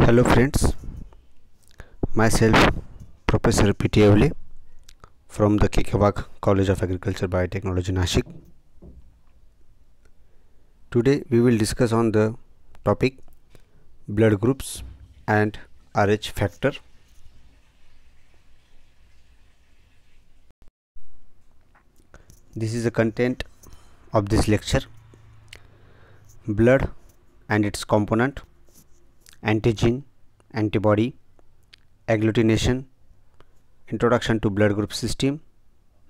hello friends myself professor P.T. Avile from the kekawak college of agriculture biotechnology nashik today we will discuss on the topic blood groups and rh factor this is the content of this lecture blood and its component antigen, antibody, agglutination, introduction to blood group system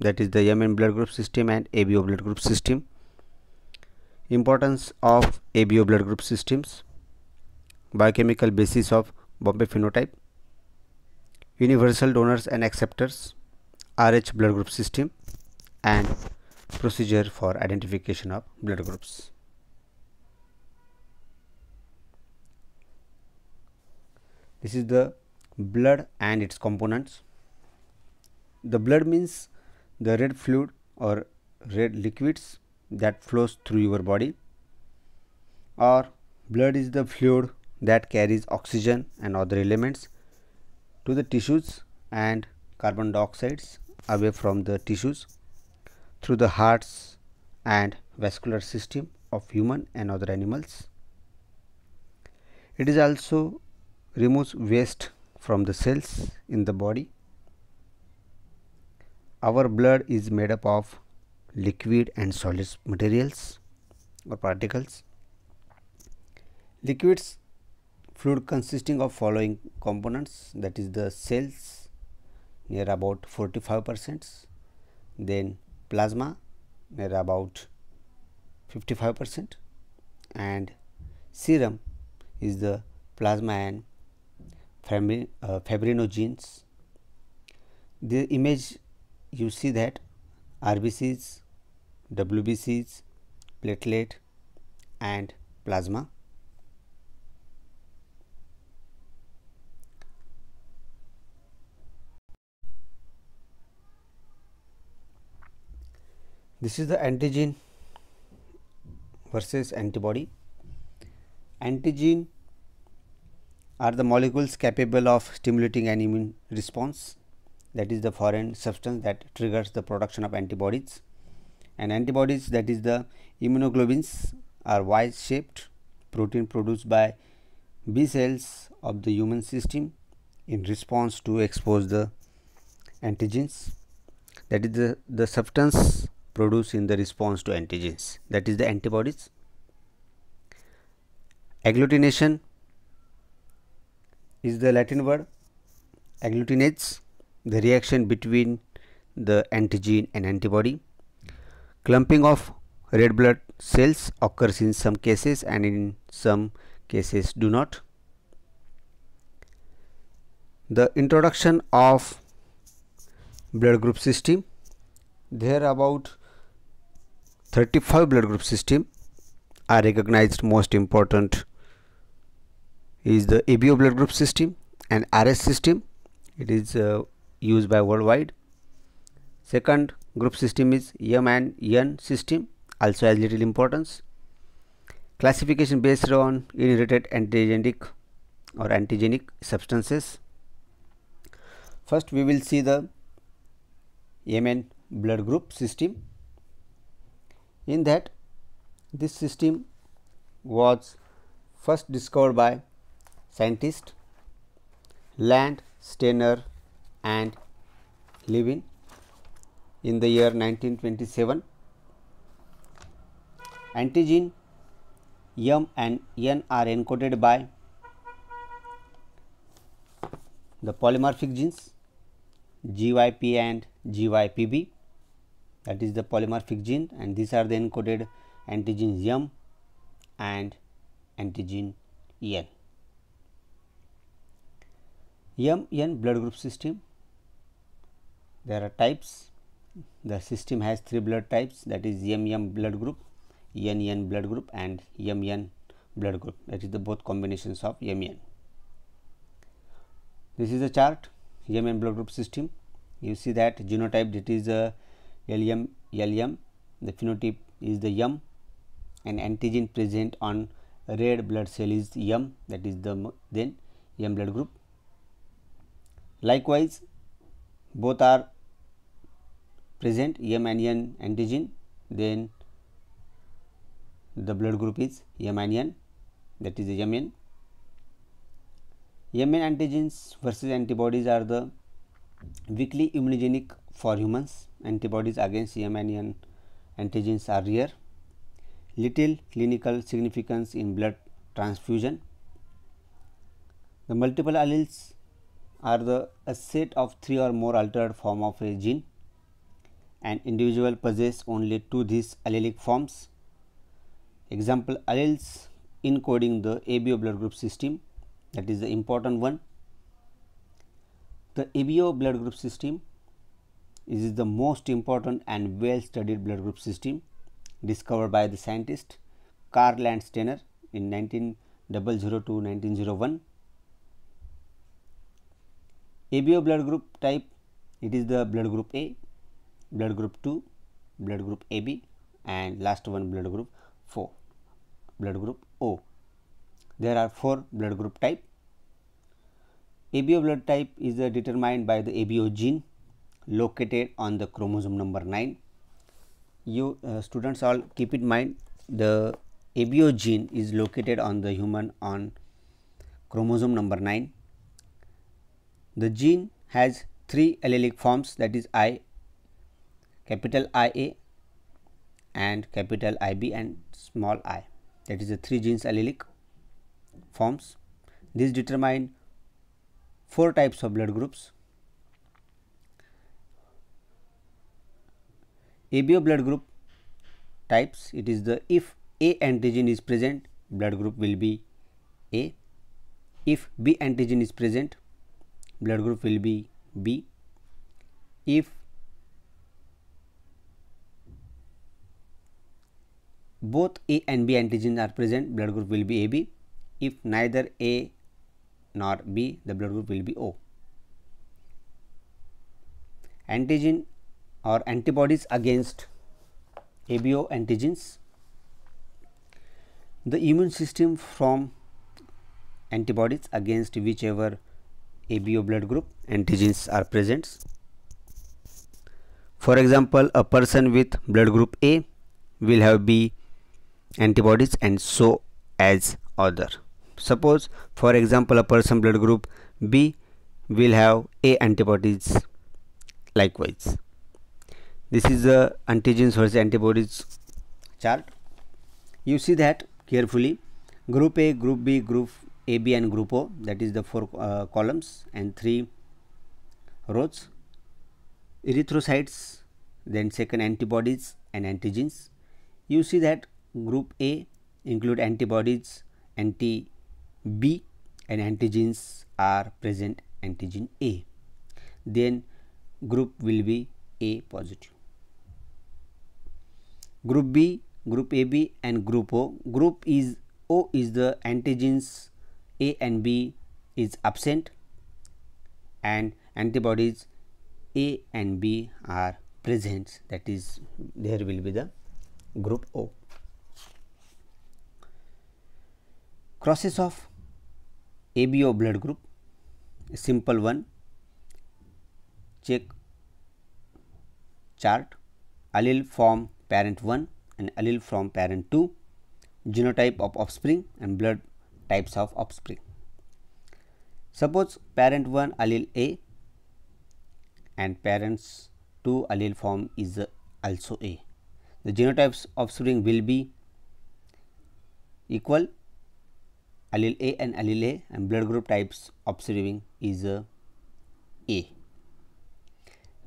that is the Yemen blood group system and ABO blood group system, importance of ABO blood group systems, biochemical basis of Bombay phenotype, universal donors and acceptors, RH blood group system and procedure for identification of blood groups. this is the blood and its components the blood means the red fluid or red liquids that flows through your body or blood is the fluid that carries oxygen and other elements to the tissues and carbon dioxides away from the tissues through the hearts and vascular system of human and other animals. It is also removes waste from the cells in the body. Our blood is made up of liquid and solid materials or particles. Liquids fluid consisting of following components that is the cells near about 45 percent, then plasma near about 55 percent and serum is the plasma and Fibrinogenes. Uh, the image you see that RBCs, WBCs, platelet and plasma. This is the antigen versus antibody. Antigen are the molecules capable of stimulating an immune response that is the foreign substance that triggers the production of antibodies and antibodies that is the immunoglobulins are Y shaped protein produced by B cells of the human system in response to expose the antigens that is the, the substance produced in the response to antigens that is the antibodies agglutination is the Latin word agglutinates, the reaction between the antigen and antibody. Clumping of red blood cells occurs in some cases and in some cases do not. The introduction of blood group system. There are about 35 blood group system are recognized most important is the ABO blood group system and RS system. It is uh, used by worldwide. Second group system is M and N system also has little importance. Classification based on inherited antigenic or antigenic substances. First we will see the MN blood group system. In that this system was first discovered by scientist Land, Steiner and Levin in the year 1927. Antigen M and N are encoded by the polymorphic genes GYP and GYPB that is the polymorphic gene and these are the encoded antigens M and antigen N. MN blood group system. There are types. The system has three blood types that is MM blood group, NN blood group and MN blood group that is the both combinations of MN. This is a chart MN blood group system. You see that genotype that is a uh, LM, LM, the phenotype is the M and antigen present on red blood cell is M that is the then M blood group Likewise, both are present M and N antigen, then the blood group is M and N that is Mn. Mn antigens versus antibodies are the weakly immunogenic for humans. Antibodies against M and N antigens are rare. Little clinical significance in blood transfusion. The multiple alleles are the a set of three or more altered form of a gene. and individual possess only two these allelic forms. Example alleles encoding the ABO blood group system that is the important one. The ABO blood group system is the most important and well studied blood group system discovered by the scientist Karl Landsteiner in 1900 to 1901 ABO blood group type, it is the blood group A, blood group 2, blood group AB and last one blood group 4, blood group O. There are 4 blood group type. ABO blood type is determined by the ABO gene located on the chromosome number 9. You uh, students all keep in mind the ABO gene is located on the human on chromosome number 9 the gene has three allelic forms that is I, capital IA and capital IB and small i that is the three genes allelic forms. These determine four types of blood groups. ABO blood group types it is the if A antigen is present blood group will be A. If B antigen is present blood group will be B. If both A and B antigens are present, blood group will be AB. If neither A nor B, the blood group will be O. Antigen or antibodies against ABO antigens. The immune system from antibodies against whichever ABO blood group antigens are present. For example, a person with blood group A will have B antibodies and so as other. Suppose for example a person blood group B will have A antibodies likewise. This is the antigens versus antibodies chart. You see that carefully group A, group B, group AB and group O that is the four uh, columns and three rows erythrocytes then second antibodies and antigens you see that group A include antibodies anti B and antigens are present antigen A then group will be A positive group B group AB and group O group is O is the antigens a and B is absent and antibodies A and B are present that is there will be the group O. Crosses of ABO blood group simple one check chart allele from parent 1 and allele from parent 2 genotype of offspring and blood types of offspring. Suppose parent 1 allele A and parents 2 allele form is also A. The genotypes offspring will be equal allele A and allele A and blood group types offspring is A.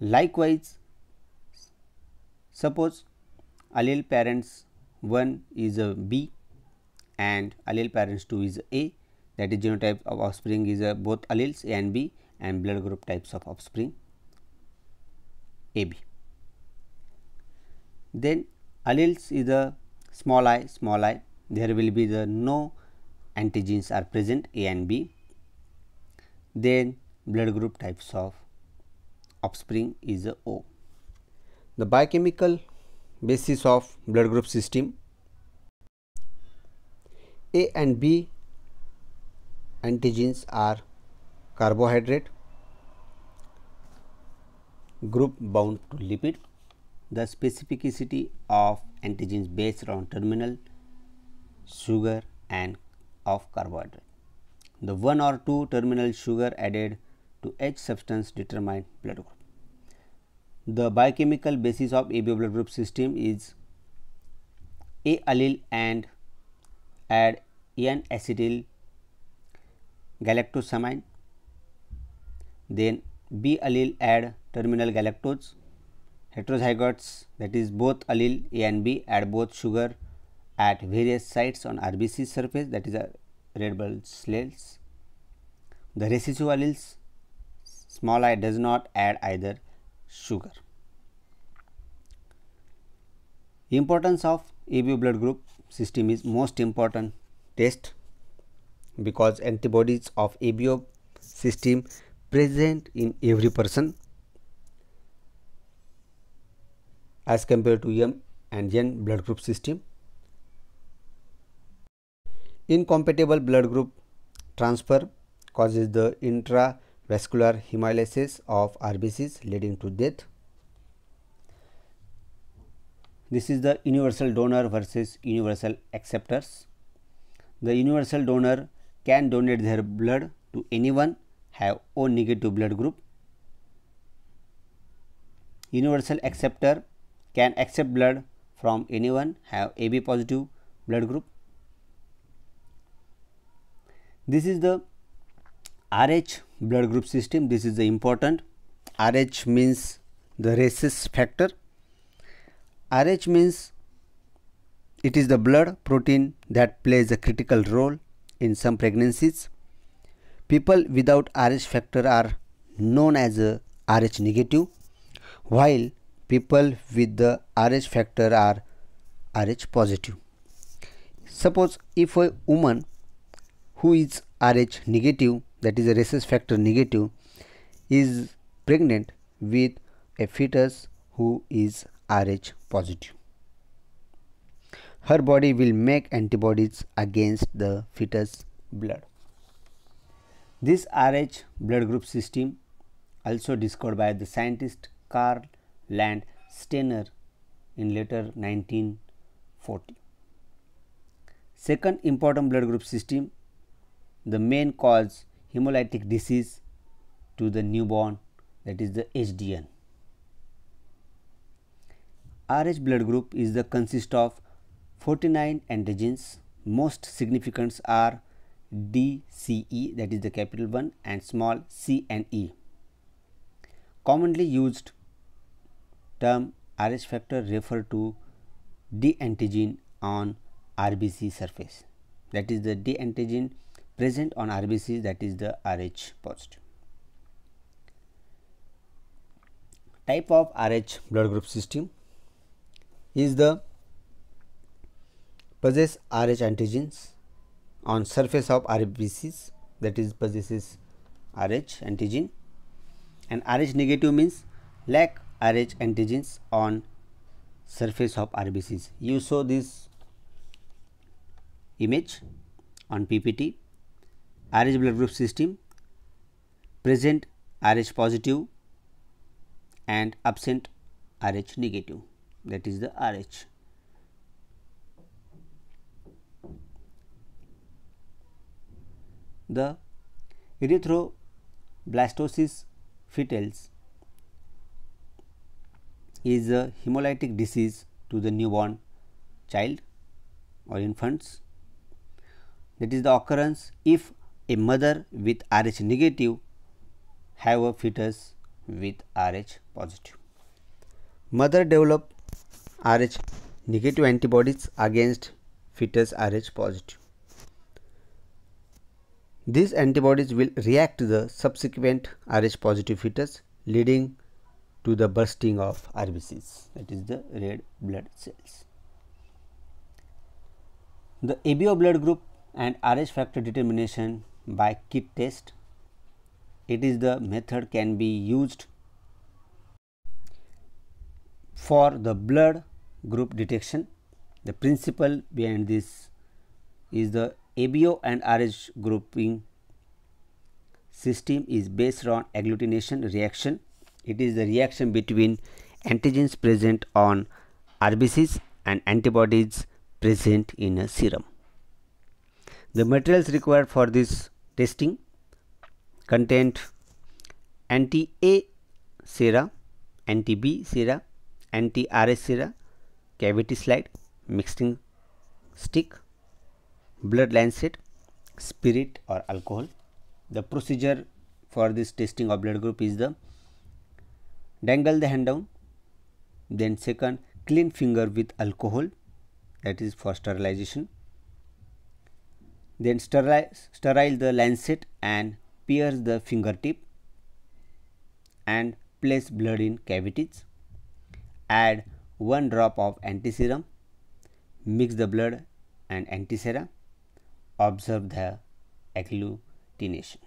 Likewise, suppose allele parents 1 is a B and allele parents 2 is A that is genotype of offspring is uh, both alleles A and B and blood group types of offspring AB. Then alleles is a small i small i there will be the no antigens are present A and B. Then blood group types of offspring is a O. The biochemical basis of blood group system a and B antigens are carbohydrate group bound to lipid. The specificity of antigens based on terminal sugar and of carbohydrate. The one or two terminal sugar added to each substance determine blood group. The biochemical basis of ABO blood group system is A allele and add N-acetyl galactosamine, then B allele add terminal galactose, heterozygotes that is both allele A and B add both sugar at various sites on RBC surface that is a red blood cells. The residual alleles small i does not add either sugar. Importance of AB blood group system is most important test because antibodies of ABO system present in every person as compared to M and N blood group system. Incompatible blood group transfer causes the intravascular hemolysis of RBCs leading to death. This is the universal donor versus universal acceptors the universal donor can donate their blood to anyone have O negative blood group. Universal acceptor can accept blood from anyone have AB positive blood group. This is the RH blood group system. This is the important. RH means the rhesus factor. RH means it is the blood protein that plays a critical role in some pregnancies. People without Rh factor are known as Rh negative, while people with the Rh factor are Rh positive. Suppose if a woman who is Rh negative, that is a rhesus factor negative, is pregnant with a fetus who is Rh positive her body will make antibodies against the fetus blood. This Rh blood group system, also discovered by the scientist Carl Land Steiner in later 1940. Second important blood group system, the main cause hemolytic disease to the newborn that is the HDN. Rh blood group is the consist of 49 antigens most significant are DCE that is the capital one and small c and e. Commonly used term RH factor refer to D antigen on RBC surface that is the D antigen present on RBC that is the RH positive. Type of RH blood group system is the possess Rh antigens on surface of RBCs that is possesses Rh antigen and Rh negative means lack Rh antigens on surface of RBCs. You saw this image on PPT Rh blood group system present Rh positive and absent Rh negative that is the Rh. the erythroblastosis fetals is a hemolytic disease to the newborn child or infants. That is the occurrence if a mother with Rh negative have a fetus with Rh positive. Mother develop Rh negative antibodies against fetus Rh positive. These antibodies will react to the subsequent Rh positive fetus leading to the bursting of RBCs that is the red blood cells. The ABO blood group and Rh factor determination by kit test. It is the method can be used for the blood group detection. The principle behind this is the ABO and RH grouping system is based on agglutination reaction. It is the reaction between antigens present on RBCs and antibodies present in a serum. The materials required for this testing contain anti-A sera, anti-B sera, anti rh sera, cavity slide, mixing stick, blood lancet, spirit or alcohol. The procedure for this testing of blood group is the dangle the hand down, then second clean finger with alcohol that is for sterilization. Then sterilize, sterile the lancet and pierce the fingertip and place blood in cavities. Add one drop of antiserum, mix the blood and antiserum observe the agglutination.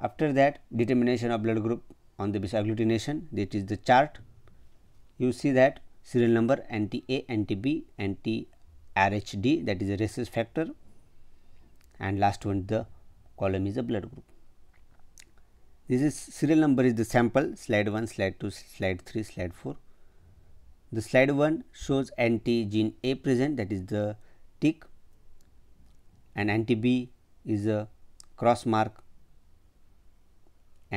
After that determination of blood group on the basis of agglutination that is the chart you see that serial number anti-A, anti-B, anti-RHD that is a recess factor and last one the column is a blood group. This is serial number is the sample slide 1, slide 2, slide 3, slide 4. The slide 1 shows anti-gene A present that is the tick and anti B is a cross mark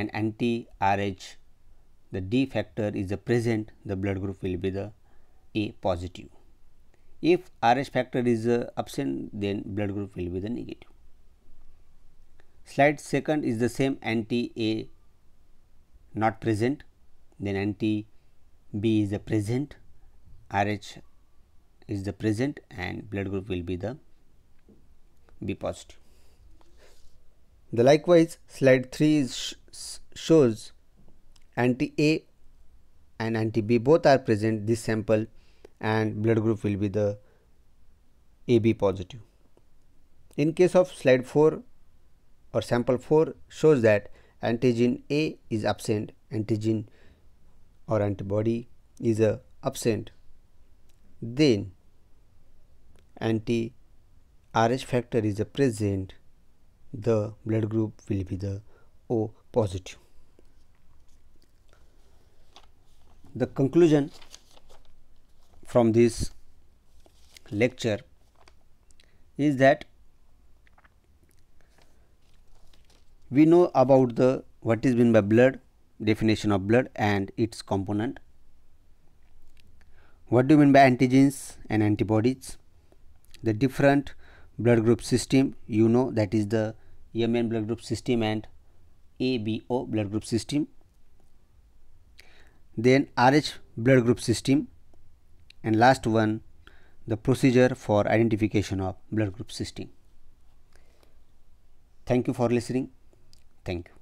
and anti RH the D factor is present the blood group will be the A positive. If RH factor is uh, absent then blood group will be the negative. Slide second is the same anti A not present then anti B is a present RH is the present and blood group will be the be positive. The likewise slide 3 sh shows anti-A and anti-B both are present this sample and blood group will be the AB positive. In case of slide 4 or sample 4 shows that antigen A is absent, antigen or antibody is uh, absent. Then anti Rh factor is present, the blood group will be the O positive. The conclusion from this lecture is that we know about the what is meant by blood definition of blood and its component what do you mean by antigens and antibodies the different blood group system you know that is the Mn blood group system and ABO blood group system then RH blood group system and last one the procedure for identification of blood group system. Thank you for listening. Thank you.